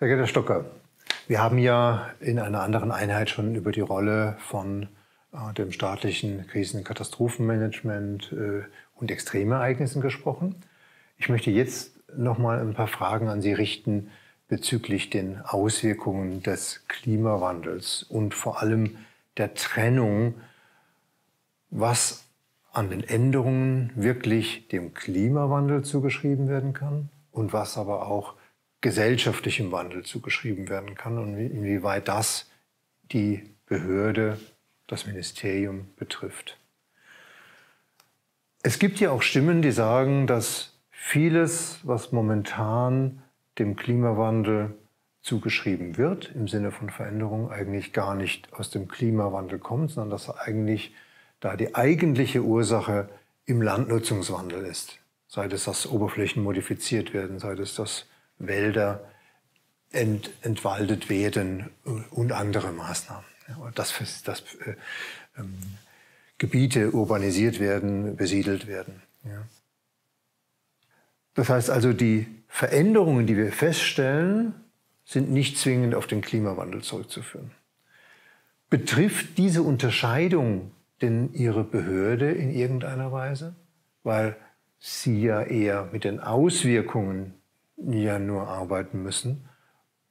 Sehr geehrter Stocker, wir haben ja in einer anderen Einheit schon über die Rolle von äh, dem staatlichen Krisen- Katastrophenmanagement äh, und Extremereignissen gesprochen. Ich möchte jetzt noch mal ein paar Fragen an Sie richten bezüglich den Auswirkungen des Klimawandels und vor allem der Trennung, was an den Änderungen wirklich dem Klimawandel zugeschrieben werden kann und was aber auch gesellschaftlichem Wandel zugeschrieben werden kann und inwieweit das die Behörde, das Ministerium betrifft. Es gibt ja auch Stimmen, die sagen, dass vieles, was momentan dem Klimawandel zugeschrieben wird, im Sinne von Veränderung, eigentlich gar nicht aus dem Klimawandel kommt, sondern dass eigentlich da die eigentliche Ursache im Landnutzungswandel ist. Sei es, dass Oberflächen modifiziert werden, sei es, dass Wälder ent, entwaldet werden und andere Maßnahmen. Dass, dass äh, ähm, Gebiete urbanisiert werden, besiedelt werden. Ja. Das heißt also, die Veränderungen, die wir feststellen, sind nicht zwingend auf den Klimawandel zurückzuführen. Betrifft diese Unterscheidung denn Ihre Behörde in irgendeiner Weise? Weil Sie ja eher mit den Auswirkungen ja nur arbeiten müssen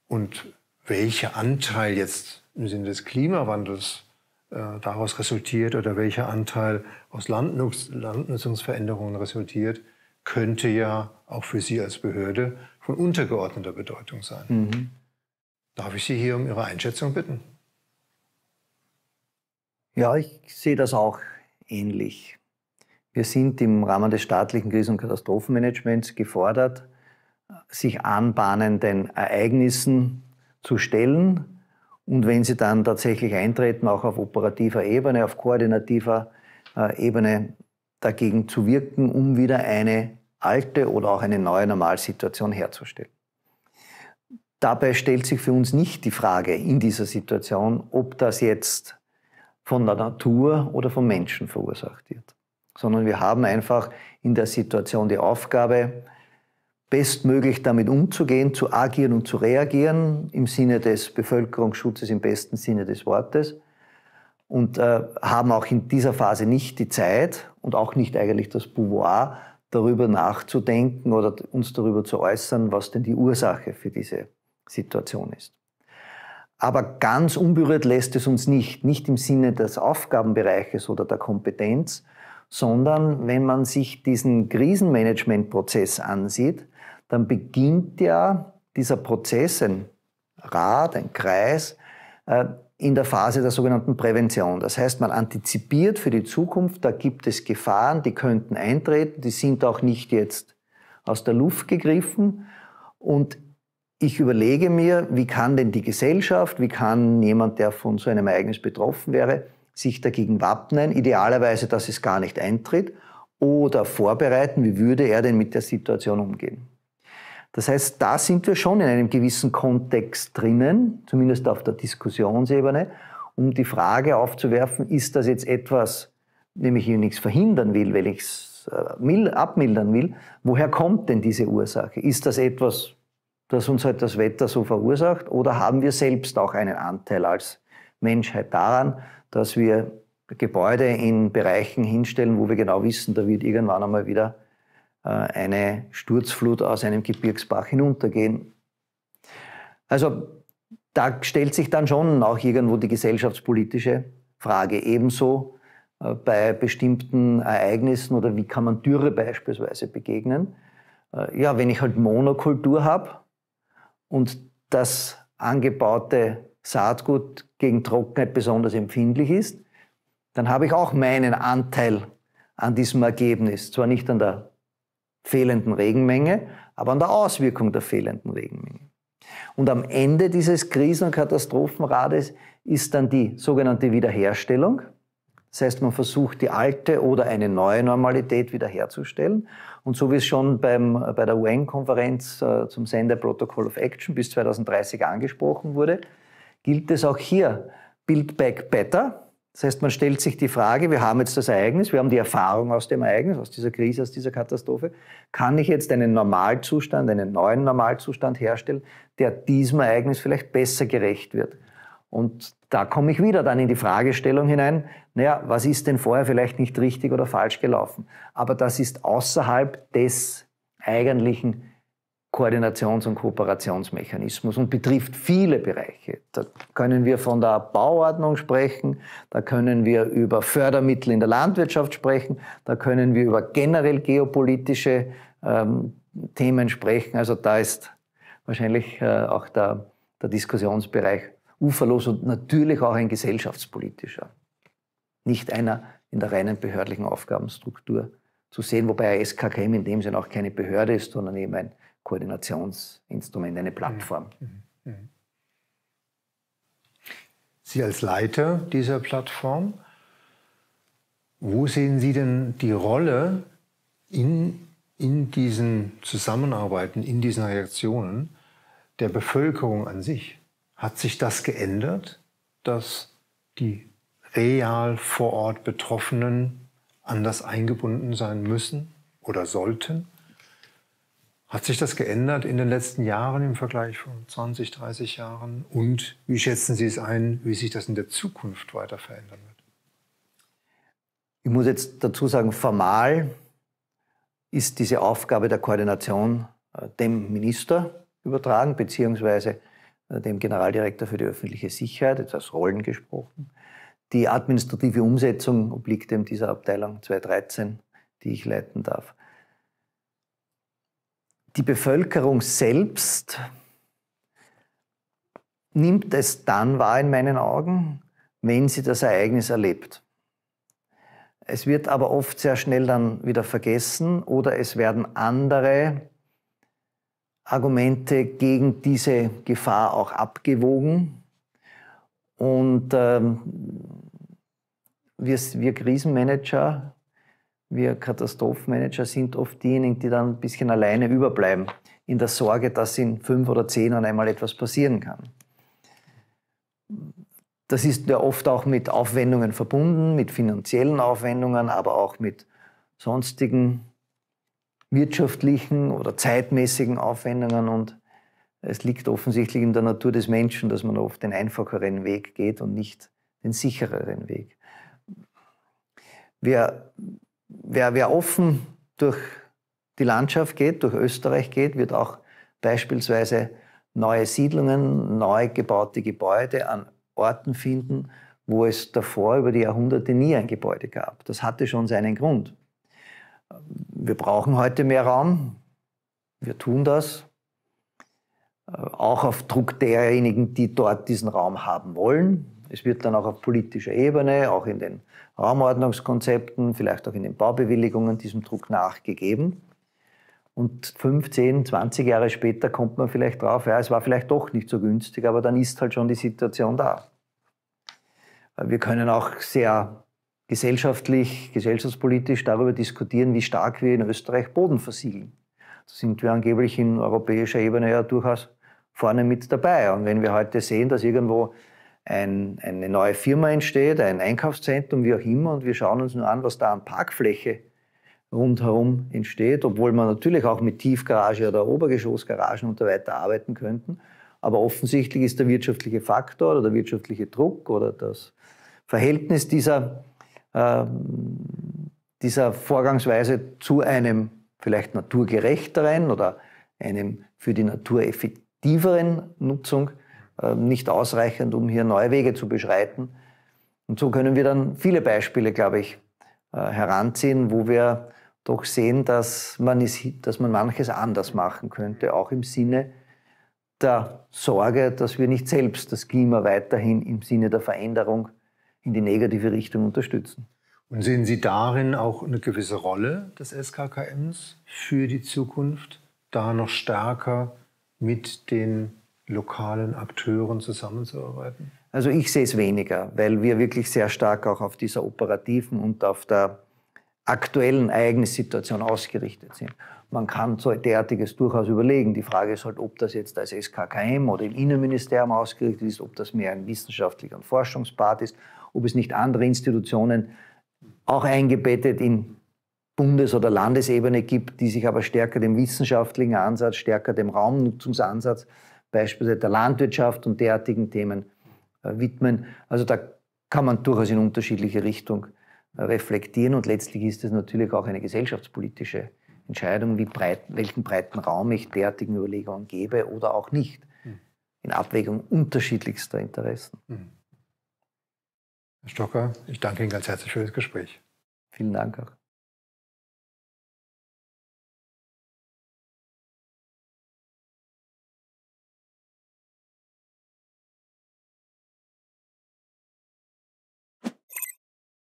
und welcher Anteil jetzt im Sinne des Klimawandels äh, daraus resultiert oder welcher Anteil aus Landnutz, Landnutzungsveränderungen resultiert, könnte ja auch für Sie als Behörde von untergeordneter Bedeutung sein. Mhm. Darf ich Sie hier um Ihre Einschätzung bitten? Ja, ich sehe das auch ähnlich. Wir sind im Rahmen des staatlichen Krisen- und Katastrophenmanagements gefordert, sich anbahnenden Ereignissen zu stellen und wenn sie dann tatsächlich eintreten, auch auf operativer Ebene, auf koordinativer äh, Ebene dagegen zu wirken, um wieder eine alte oder auch eine neue Normalsituation herzustellen. Dabei stellt sich für uns nicht die Frage in dieser Situation, ob das jetzt von der Natur oder vom Menschen verursacht wird, sondern wir haben einfach in der Situation die Aufgabe, bestmöglich damit umzugehen, zu agieren und zu reagieren im Sinne des Bevölkerungsschutzes, im besten Sinne des Wortes. Und äh, haben auch in dieser Phase nicht die Zeit und auch nicht eigentlich das Pouvoir, darüber nachzudenken oder uns darüber zu äußern, was denn die Ursache für diese Situation ist. Aber ganz unberührt lässt es uns nicht, nicht im Sinne des Aufgabenbereiches oder der Kompetenz, sondern wenn man sich diesen Krisenmanagementprozess ansieht, dann beginnt ja dieser Prozess, ein Rad, ein Kreis, äh, in der Phase der sogenannten Prävention. Das heißt, man antizipiert für die Zukunft, da gibt es Gefahren, die könnten eintreten, die sind auch nicht jetzt aus der Luft gegriffen. Und ich überlege mir, wie kann denn die Gesellschaft, wie kann jemand, der von so einem Ereignis betroffen wäre, sich dagegen wappnen, idealerweise, dass es gar nicht eintritt, oder vorbereiten, wie würde er denn mit der Situation umgehen. Das heißt, da sind wir schon in einem gewissen Kontext drinnen, zumindest auf der Diskussionsebene, um die Frage aufzuwerfen, ist das jetzt etwas, nämlich ich nichts verhindern will, weil ich es äh, abmildern will, woher kommt denn diese Ursache? Ist das etwas, das uns halt das Wetter so verursacht oder haben wir selbst auch einen Anteil als Menschheit daran, dass wir Gebäude in Bereichen hinstellen, wo wir genau wissen, da wird irgendwann einmal wieder äh, eine Sturzflut aus einem Gebirgsbach hinuntergehen. Also da stellt sich dann schon auch irgendwo die gesellschaftspolitische Frage ebenso äh, bei bestimmten Ereignissen oder wie kann man Dürre beispielsweise begegnen. Äh, ja, wenn ich halt Monokultur habe und das angebaute Saatgut gegen Trockenheit besonders empfindlich ist, dann habe ich auch meinen Anteil an diesem Ergebnis. Zwar nicht an der fehlenden Regenmenge, aber an der Auswirkung der fehlenden Regenmenge. Und am Ende dieses Krisen- und Katastrophenrates ist dann die sogenannte Wiederherstellung. Das heißt, man versucht, die alte oder eine neue Normalität wiederherzustellen. Und so wie es schon beim, bei der UN-Konferenz äh, zum Sender Protocol of Action bis 2030 angesprochen wurde, gilt es auch hier, Build Back Better. Das heißt, man stellt sich die Frage, wir haben jetzt das Ereignis, wir haben die Erfahrung aus dem Ereignis, aus dieser Krise, aus dieser Katastrophe. Kann ich jetzt einen Normalzustand, einen neuen Normalzustand herstellen, der diesem Ereignis vielleicht besser gerecht wird? Und da komme ich wieder dann in die Fragestellung hinein, naja, was ist denn vorher vielleicht nicht richtig oder falsch gelaufen? Aber das ist außerhalb des eigentlichen Koordinations- und Kooperationsmechanismus und betrifft viele Bereiche. Da können wir von der Bauordnung sprechen, da können wir über Fördermittel in der Landwirtschaft sprechen, da können wir über generell geopolitische ähm, Themen sprechen. Also da ist wahrscheinlich äh, auch der, der Diskussionsbereich uferlos und natürlich auch ein gesellschaftspolitischer. Nicht einer in der reinen behördlichen Aufgabenstruktur zu sehen, wobei SKKM in dem Sinne auch keine Behörde ist, sondern eben ein Koordinationsinstrument, eine mhm. Plattform. Mhm. Mhm. Sie als Leiter dieser Plattform, wo sehen Sie denn die Rolle in, in diesen Zusammenarbeiten, in diesen Reaktionen der Bevölkerung an sich? Hat sich das geändert, dass die real vor Ort Betroffenen anders eingebunden sein müssen oder sollten? Hat sich das geändert in den letzten Jahren im Vergleich von 20, 30 Jahren? Und wie schätzen Sie es ein, wie sich das in der Zukunft weiter verändern wird? Ich muss jetzt dazu sagen, formal ist diese Aufgabe der Koordination äh, dem Minister übertragen, beziehungsweise äh, dem Generaldirektor für die öffentliche Sicherheit, jetzt aus Rollen gesprochen. Die administrative Umsetzung obliegt dem dieser Abteilung 213, die ich leiten darf die Bevölkerung selbst nimmt es dann wahr in meinen Augen, wenn sie das Ereignis erlebt. Es wird aber oft sehr schnell dann wieder vergessen oder es werden andere Argumente gegen diese Gefahr auch abgewogen. Und ähm, wir, wir Krisenmanager wir Katastrophenmanager sind oft diejenigen, die dann ein bisschen alleine überbleiben, in der Sorge, dass in fünf oder zehn Jahren einmal etwas passieren kann. Das ist ja oft auch mit Aufwendungen verbunden, mit finanziellen Aufwendungen, aber auch mit sonstigen wirtschaftlichen oder zeitmäßigen Aufwendungen. Und es liegt offensichtlich in der Natur des Menschen, dass man oft den einfacheren Weg geht und nicht den sichereren Weg. Wir wer, wer offen durch die Landschaft geht, durch Österreich geht, wird auch beispielsweise neue Siedlungen, neu gebaute Gebäude an Orten finden, wo es davor über die Jahrhunderte nie ein Gebäude gab. Das hatte schon seinen Grund. Wir brauchen heute mehr Raum. Wir tun das. Äh, auch auf Druck derjenigen, die dort diesen Raum haben wollen. Es wird dann auch auf politischer Ebene, auch in den Raumordnungskonzepten, vielleicht auch in den Baubewilligungen diesem Druck nachgegeben. Und 15, 20 Jahre später kommt man vielleicht drauf, ja, es war vielleicht doch nicht so günstig, aber dann ist halt schon die Situation da. Wir können auch sehr gesellschaftlich, gesellschaftspolitisch darüber diskutieren, wie stark wir in Österreich Boden versiegeln. Da sind wir angeblich in europäischer Ebene ja durchaus vorne mit dabei. Und wenn wir heute sehen, dass irgendwo ein, eine neue Firma entsteht, ein Einkaufszentrum, wie auch immer, und wir schauen uns nur an, was da an Parkfläche rundherum entsteht, obwohl man natürlich auch mit Tiefgarage oder Obergeschossgaragen und so weiter arbeiten könnten. Aber offensichtlich ist der wirtschaftliche Faktor oder der wirtschaftliche Druck oder das Verhältnis dieser, äh, dieser Vorgangsweise zu einem vielleicht naturgerechteren oder einem für die Natur effektiveren Nutzung ähm, nicht ausreichend, um hier neue Wege zu beschreiten. Und so können wir dann viele Beispiele, glaube ich, äh, heranziehen, wo wir doch sehen, dass man, es, dass man manches anders machen könnte, auch im Sinne der Sorge, dass wir nicht selbst das Klima weiterhin im Sinne der Veränderung in die negative Richtung unterstützen. Und sehen Sie darin auch eine gewisse Rolle des SKKMs für die Zukunft, da noch stärker mit den lokalen Akteuren zusammenzuarbeiten? Also ich sehe es weniger, weil wir wirklich sehr stark auch auf dieser operativen und auf der aktuellen Ereignissituation ausgerichtet sind. Man kann so derartiges durchaus überlegen. Die Frage ist halt, ob das jetzt als SKKM oder im Innenministerium ausgerichtet ist, ob das mehr ein wissenschaftlicher Forschungspart ist, ob es nicht andere Institutionen auch eingebettet in Bundes- oder Landesebene gibt, die sich aber stärker dem wissenschaftlichen Ansatz, stärker dem Raumnutzungsansatz beispielsweise der Landwirtschaft und derartigen Themen äh, widmen. Also da kann man durchaus in unterschiedliche Richtungen äh, reflektieren und letztlich ist es natürlich auch eine gesellschaftspolitische Entscheidung, wie breit, welchen breiten Raum ich derartigen Überlegungen gebe oder auch nicht, mhm. in Abwägung unterschiedlichster Interessen. Mhm. Herr Stocker, ich danke Ihnen ganz herzlich für das Gespräch. Vielen Dank auch.